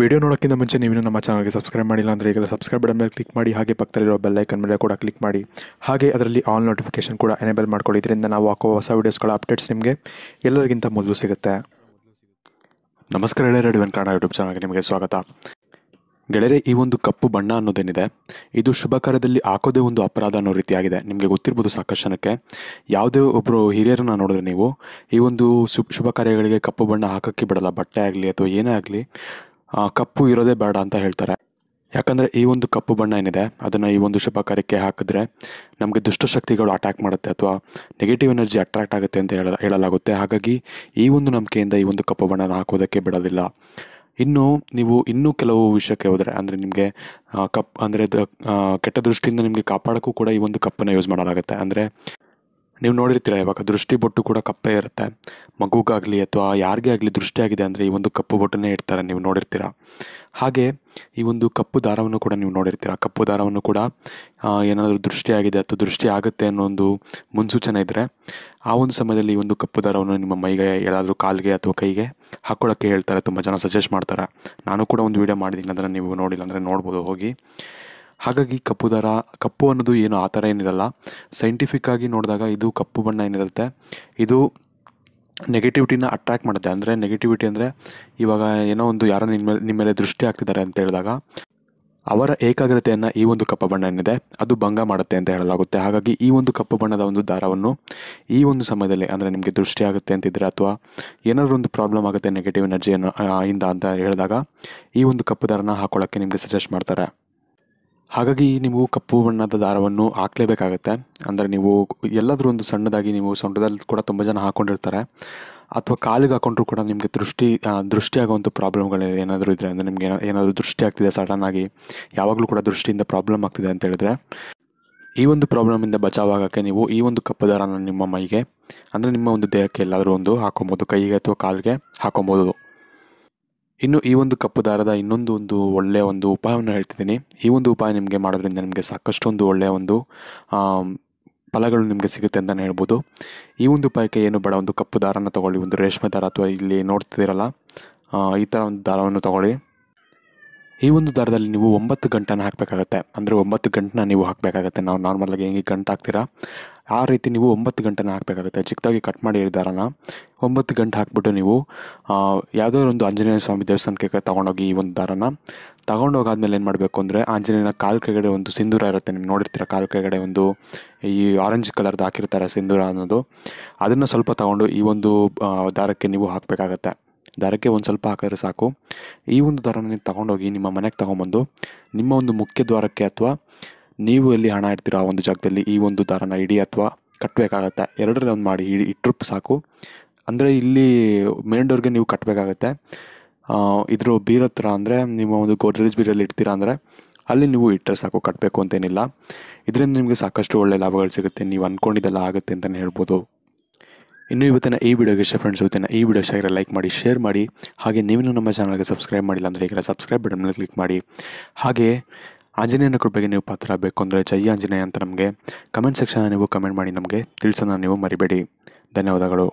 video ನೋಡೋಕ್ಕಿಂತ ಮುಂಚೆ ನೀವು ನಮ್ಮ ಚಾನಲ್ಗೆ ಸಬ್ಸ್ಕ್ರೈಬ್ ಮಾಡಿಲ್ಲ ಅಂದರೆ ಈಗ ಸಬ್ಸ್ಕ್ರೈಬ್ ಬಟನ್ ಮೇಲೆ ಕ್ಲಿಕ್ ಮಾಡಿ ಹಾಗೆ ಪಕ್ಕದಲ್ಲಿರೋ ಬೆಲ್ಲೈಕನ್ ಮೇಲೆ ಕೂಡ ಕ್ಲಿಕ್ ಮಾಡಿ ಹಾಗೆ ಅದರಲ್ಲಿ ಆಲ್ ನೋಟಿಫಿಕೇಶನ್ ಕೂಡ ಎನೇಬಲ್ ಮಾಡ್ಕೊಳ್ಳಿ ಇದರಿಂದ ನಾವು ಹಾಕೋ ಹೊಸ ವೀಡಿಯೋಸ್ಗಳ ಅಪ್ಡೇಟ್ಸ್ ನಿಮಗೆ ಎಲ್ಲರಿಗಿಂತ ಮೊದಲು ಸಿಗುತ್ತೆ ನಮಸ್ಕಾರ ಗೆಳೆಯರೆ ರೆಡಿವನ್ ಕನ್ನಡ ಯೂಟ್ಯೂಬ್ ಚಾನಲ್ಗೆ ನಿಮಗೆ ಸ್ವಾಗತ ಗೆಳೆಯರೆ ಈ ಒಂದು ಕಪ್ಪು ಬಣ್ಣ ಅನ್ನೋದೇನಿದೆ ಇದು ಶುಭ ಕಾರ್ಯದಲ್ಲಿ ಹಾಕೋದೇ ಒಂದು ಅಪರಾಧ ಅನ್ನೋ ರೀತಿಯಾಗಿದೆ ನಿಮಗೆ ಗೊತ್ತಿರ್ಬೋದು ಸಾಕಷ್ಟು ಜನಕ್ಕೆ ಯಾವುದೇ ಒಬ್ಬರು ಹಿರಿಯರನ್ನ ನೋಡಿದ್ರೆ ನೀವು ಈ ಒಂದು ಶುಭ ಕಾರ್ಯಗಳಿಗೆ ಕಪ್ಪು ಬಣ್ಣ ಹಾಕೋಕ್ಕೆ ಬಿಡಲ್ಲ ಬಟ್ಟೆ ಆಗಲಿ ಅಥವಾ ಏನೇ ಆಗಲಿ ಕಪ್ಪು ಇರೋದೇ ಬೇಡ ಅಂತ ಹೇಳ್ತಾರೆ ಯಾಕಂದರೆ ಈ ಒಂದು ಕಪ್ಪು ಬಣ್ಣ ಏನಿದೆ ಅದನ್ನು ಈ ಒಂದು ಶುಭ ಕಾರ್ಯಕ್ಕೆ ಹಾಕಿದ್ರೆ ನಮಗೆ ದುಷ್ಟಶಕ್ತಿಗಳು ಅಟ್ಯಾಕ್ ಮಾಡುತ್ತೆ ಅಥವಾ ನೆಗೆಟಿವ್ ಎನರ್ಜಿ ಅಟ್ರಾಕ್ಟ್ ಆಗುತ್ತೆ ಅಂತ ಹೇಳ ಹೇಳಲಾಗುತ್ತೆ ಹಾಗಾಗಿ ಈ ಒಂದು ನಂಬಿಕೆಯಿಂದ ಈ ಒಂದು ಕಪ್ಪು ಬಣ್ಣನ ಹಾಕೋದಕ್ಕೆ ಬಿಡೋದಿಲ್ಲ ಇನ್ನು ನೀವು ಇನ್ನೂ ಕೆಲವು ವಿಷಯಕ್ಕೆ ಹೋದರೆ ಅಂದರೆ ನಿಮಗೆ ಕಪ್ ಅಂದರೆ ಕೆಟ್ಟ ದೃಷ್ಟಿಯಿಂದ ನಿಮಗೆ ಕಾಪಾಡೋಕ್ಕೂ ಕೂಡ ಈ ಒಂದು ಕಪ್ಪನ್ನು ಯೂಸ್ ಮಾಡಲಾಗುತ್ತೆ ಅಂದರೆ ನೀವು ನೋಡಿರ್ತೀರ ಇವಾಗ ದೃಷ್ಟಿ ಬೊಟ್ಟು ಕೂಡ ಕಪ್ಪೆ ಇರುತ್ತೆ ಮಗುಗಾಗಲಿ ಅಥವಾ ಯಾರಿಗೇ ಆಗಲಿ ದೃಷ್ಟಿ ಆಗಿದೆ ಅಂದರೆ ಈ ಒಂದು ಕಪ್ಪು ಬೊಟ್ಟನ್ನೇ ಇಡ್ತಾರೆ ನೀವು ನೋಡಿರ್ತೀರ ಹಾಗೆ ಈ ಒಂದು ಕಪ್ಪು ದಾರವನ್ನು ಕೂಡ ನೀವು ನೋಡಿರ್ತೀರ ಕಪ್ಪು ದಾರವನ್ನು ಕೂಡ ಏನಾದರೂ ದೃಷ್ಟಿ ಆಗಿದೆ ಅಥವಾ ದೃಷ್ಟಿ ಆಗುತ್ತೆ ಅನ್ನೋ ಒಂದು ಮುನ್ಸೂಚನೆ ಇದ್ದರೆ ಆ ಒಂದು ಸಮಯದಲ್ಲಿ ಈ ಒಂದು ಕಪ್ಪು ದಾರವನ್ನು ನಿಮ್ಮ ಮೈಗೆ ಎಲ್ಲಾದರೂ ಕಾಲಿಗೆ ಅಥವಾ ಕೈಗೆ ಹಾಕ್ಕೊಳ್ಳೋಕ್ಕೆ ಹೇಳ್ತಾರೆ ತುಂಬ ಜನ ಸಜೆಸ್ಟ್ ಮಾಡ್ತಾರೆ ನಾನು ಕೂಡ ಒಂದು ವೀಡಿಯೋ ಮಾಡಿದ್ದೀನಿ ಅದನ್ನು ನೀವು ನೋಡಿಲ್ಲ ಅಂದರೆ ನೋಡ್ಬೋದು ಹೋಗಿ ಹಾಗಾಗಿ ಕಪ್ಪು ದರ ಕಪ್ಪು ಅನ್ನೋದು ಏನು ಆ ಥರ ಏನಿರಲ್ಲ ಸೈಂಟಿಫಿಕ್ಕಾಗಿ ನೋಡಿದಾಗ ಇದು ಕಪ್ಪು ಬಣ್ಣ ಏನಿರುತ್ತೆ ಇದು ನೆಗೆಟಿವಿಟಿನ ಅಟ್ರ್ಯಾಕ್ಟ್ ಮಾಡುತ್ತೆ ಅಂದರೆ ನೆಗೆಟಿವಿಟಿ ಅಂದರೆ ಇವಾಗ ಏನೋ ಒಂದು ಯಾರೋ ನಿಮ್ಮ ಮೇಲೆ ನಿಮ್ಮ ಮೇಲೆ ದೃಷ್ಟಿ ಹಾಕ್ತಿದ್ದಾರೆ ಅಂತ ಹೇಳಿದಾಗ ಅವರ ಏಕಾಗ್ರತೆಯನ್ನು ಈ ಒಂದು ಕಪ್ಪು ಬಣ್ಣ ಏನಿದೆ ಅದು ಭಂಗ ಮಾಡುತ್ತೆ ಅಂತ ಹೇಳಲಾಗುತ್ತೆ ಹಾಗಾಗಿ ಈ ಒಂದು ಕಪ್ಪು ಬಣ್ಣದ ಒಂದು ದಾರವನ್ನು ಈ ಒಂದು ಸಮಯದಲ್ಲಿ ಅಂದರೆ ನಿಮಗೆ ದೃಷ್ಟಿ ಆಗುತ್ತೆ ಅಂತಿದ್ರೆ ಅಥವಾ ಏನಾದರೂ ಒಂದು ಪ್ರಾಬ್ಲಮ್ ಆಗುತ್ತೆ ನೆಗೆಟಿವ್ ಎನರ್ಜಿಯನ್ನು ಇಂದ ಅಂತ ಹೇಳಿದಾಗ ಈ ಒಂದು ಕಪ್ಪು ದಾರನ ಹಾಕೊಳ್ಳೋಕ್ಕೆ ನಿಮಗೆ ಸಜೆಸ್ಟ್ ಮಾಡ್ತಾರೆ ಹಾಗಾಗಿ ನೀವು ಕಪ್ಪು ಬಣ್ಣದ ದಾರವನ್ನು ಹಾಕ್ಲೇಬೇಕಾಗತ್ತೆ ಅಂದರೆ ನೀವು ಎಲ್ಲಾದರೂ ಒಂದು ಸಣ್ಣದಾಗಿ ನೀವು ಸೊಂಟದಲ್ಲಿ ಕೂಡ ತುಂಬ ಜನ ಹಾಕ್ಕೊಂಡಿರ್ತಾರೆ ಅಥವಾ ಕಾಲಿಗೆ ಹಾಕೊಂಡ್ರೂ ಕೂಡ ನಿಮಗೆ ದೃಷ್ಟಿ ದೃಷ್ಟಿಯಾಗುವಂಥ ಪ್ರಾಬ್ಲಮ್ಗಳು ಏನಾದರೂ ಇದ್ದರೆ ಅಂದರೆ ನಿಮಗೆ ಏನಾದರೂ ದೃಷ್ಟಿ ಆಗ್ತಿದೆ ಸಡನ್ನಾಗಿ ಯಾವಾಗಲೂ ಕೂಡ ದೃಷ್ಟಿಯಿಂದ ಪ್ರಾಬ್ಲಮ್ ಆಗ್ತಿದೆ ಅಂತ ಹೇಳಿದ್ರೆ ಈ ಒಂದು ಪ್ರಾಬ್ಲಮಿಂದ ಬಚಾವಾಗೋಕ್ಕೆ ನೀವು ಈ ಒಂದು ಕಪ್ಪು ದಾರನ ನಿಮ್ಮ ಮೈಗೆ ಅಂದರೆ ನಿಮ್ಮ ಒಂದು ದೇಹಕ್ಕೆ ಎಲ್ಲಾದರೂ ಒಂದು ಹಾಕ್ಕೊಬೋದು ಕೈಗೆ ಅಥವಾ ಕಾಲಿಗೆ ಹಾಕೊಬೋದು ಇನ್ನು ಈ ಒಂದು ಕಪ್ಪು ದಾರದ ಇನ್ನೊಂದು ಒಂದು ಒಳ್ಳೆಯ ಒಂದು ಉಪಾಯವನ್ನು ಹೇಳ್ತಿದ್ದೀನಿ ಈ ಒಂದು ಉಪಾಯ ನಿಮಗೆ ಮಾಡೋದ್ರಿಂದ ನಿಮಗೆ ಸಾಕಷ್ಟು ಒಂದು ಒಳ್ಳೆಯ ಒಂದು ಫಲಗಳು ನಿಮಗೆ ಸಿಗುತ್ತೆ ಅಂತಲೇ ಹೇಳ್ಬೋದು ಈ ಒಂದು ಉಪಾಯಕ್ಕೆ ಏನು ಬೇಡ ಒಂದು ಕಪ್ಪು ದಾರನ ತೊಗೊಳ್ಳಿ ಒಂದು ರೇಷ್ಮೆ ದಾರ ಅಥವಾ ಇಲ್ಲಿ ನೋಡ್ತಿದ್ದೀರಲ್ಲ ಈ ಥರ ಒಂದು ದಾರವನ್ನು ತೊಗೊಳ್ಳಿ ಈ ಒಂದು ದಾರದಲ್ಲಿ ನೀವು ಒಂಬತ್ತು ಗಂಟೆನ ಹಾಕಬೇಕಾಗತ್ತೆ ಅಂದರೆ ಒಂಬತ್ತು ಗಂಟೆನ ನೀವು ಹಾಕಬೇಕಾಗತ್ತೆ ನಾವು ನಾರ್ಮಲಾಗಿ ಹೆಂಗೆ ಗಂಟೆ ಹಾಕ್ತೀರಾ ಆ ರೀತಿ ನೀವು ಒಂಬತ್ತು ಗಂಟೆನ ಹಾಕಬೇಕಾಗುತ್ತೆ ಚಿಕ್ಕದಾಗಿ ಕಟ್ ಮಾಡಿ ದಾರನ ಒಂಬತ್ತು ಗಂಟೆ ಹಾಕ್ಬಿಟ್ಟು ನೀವು ಯಾವುದೋ ಒಂದು ಆಂಜನೇಯ ಸ್ವಾಮಿ ದೇವಸ್ಥಾನಕ್ಕೆ ತೊಗೊಂಡೋಗಿ ಈ ಒಂದು ದಾರನ ತೊಗೊಂಡೋಗಾದ್ಮೇಲೆ ಏನು ಮಾಡಬೇಕು ಅಂದರೆ ಆಂಜನೇಯನ ಕಾಲು ಕೆಗಡೆ ಒಂದು ಸಿಂಧೂರ ಇರುತ್ತೆ ನೀವು ನೋಡಿರ್ತೀರ ಕಾಲು ಕೆಗಡೆ ಒಂದು ಈ ಆರೆಂಜ್ ಕಲರ್ದು ಹಾಕಿರ್ತಾರೆ ಸಿಂಧೂರ ಅನ್ನೋದು ಅದನ್ನು ಸ್ವಲ್ಪ ತೊಗೊಂಡು ಈ ಒಂದು ದಾರಕ್ಕೆ ನೀವು ಹಾಕಬೇಕಾಗತ್ತೆ ದಾರಕ್ಕೆ ಒಂದು ಸ್ವಲ್ಪ ಹಾಕಿದ್ರೆ ಸಾಕು ಈ ಒಂದು ದಾರನ ನೀವು ತಗೊಂಡೋಗಿ ನಿಮ್ಮ ಮನೆಗೆ ತಗೊಂಬಂದು ನಿಮ್ಮ ಒಂದು ಮುಖ್ಯ ದ್ವಾರಕ್ಕೆ ಅಥವಾ ನೀವು ಎಲ್ಲಿ ಹಣ ಇಡ್ತೀರೋ ಆ ಒಂದು ಜಾಗದಲ್ಲಿ ಈ ಒಂದು ದಾರನ ಇಡಿ ಅಥವಾ ಕಟ್ಟಬೇಕಾಗತ್ತೆ ಎರಡರಲ್ಲಿ ಒಂದು ಮಾಡಿ ಇಡಿ ಇಟ್ಟರು ಸಾಕು ಅಂದರೆ ಇಲ್ಲಿ ಮೇನ್ ಡೋರ್ಗೆ ನೀವು ಕಟ್ಟಬೇಕಾಗತ್ತೆ ಇದ್ರ ಬೀರ ಹತ್ರ ಅಂದರೆ ನಿಮ್ಮ ಒಂದು ಗೋದ್ರೇಜ್ ಬೀರಲ್ಲಿ ಇಡ್ತೀರಾ ಅಂದರೆ ಅಲ್ಲಿ ನೀವು ಇಟ್ಟರೆ ಸಾಕು ಕಟ್ಟಬೇಕು ಅಂತೇನಿಲ್ಲ ಇದರಿಂದ ನಿಮಗೆ ಸಾಕಷ್ಟು ಒಳ್ಳೆಯ ಲಾಭಗಳು ಸಿಗುತ್ತೆ ನೀವು ಅಂದ್ಕೊಂಡಿದ್ದೆಲ್ಲ ಆಗುತ್ತೆ ಅಂತಲೇ ಹೇಳ್ಬೋದು ಇನ್ನು ಇವತ್ತಿನ ಈ ವಿಡಿಯೋಗೆ ಇಷ್ಟ ಫ್ರೆಂಡ್ಸ್ ಇವತ್ತಿನ ಈ ವಿಡಿಯೋ ಇಷ್ಟ ಲೈಕ್ ಮಾಡಿ ಶೇರ್ ಮಾಡಿ ಹಾಗೆ ನೀವೇನು ನಮ್ಮ ಚಾನಲ್ಗೆ ಸಬ್ಸ್ಕ್ರೈಬ್ ಮಾಡಿಲ್ಲ ಅಂದರೆ ಈಗ ಸಬ್ಸ್ಕ್ರೈಬ್ ಬಟನ್ ಮೇಲೆ ಕ್ಲಿಕ್ ಮಾಡಿ ಹಾಗೆ ಆಂಜನೇಯನ ಕೃಪೆಗೆ ನೀವು ಪಾತ್ರ ಬೇಕು ಅಂದರೆ ಜೈ ಆಂಜನೇಯ ಅಂತ ನಮಗೆ ಕಮೆಂಟ್ ಸೆಕ್ಷನ್ ನೀವು ಕಮೆಂಟ್ ಮಾಡಿ ನಮಗೆ ತಿಳಿಸೋಣ ನೀವು ಮರಿಬೇಡಿ ಧನ್ಯವಾದಗಳು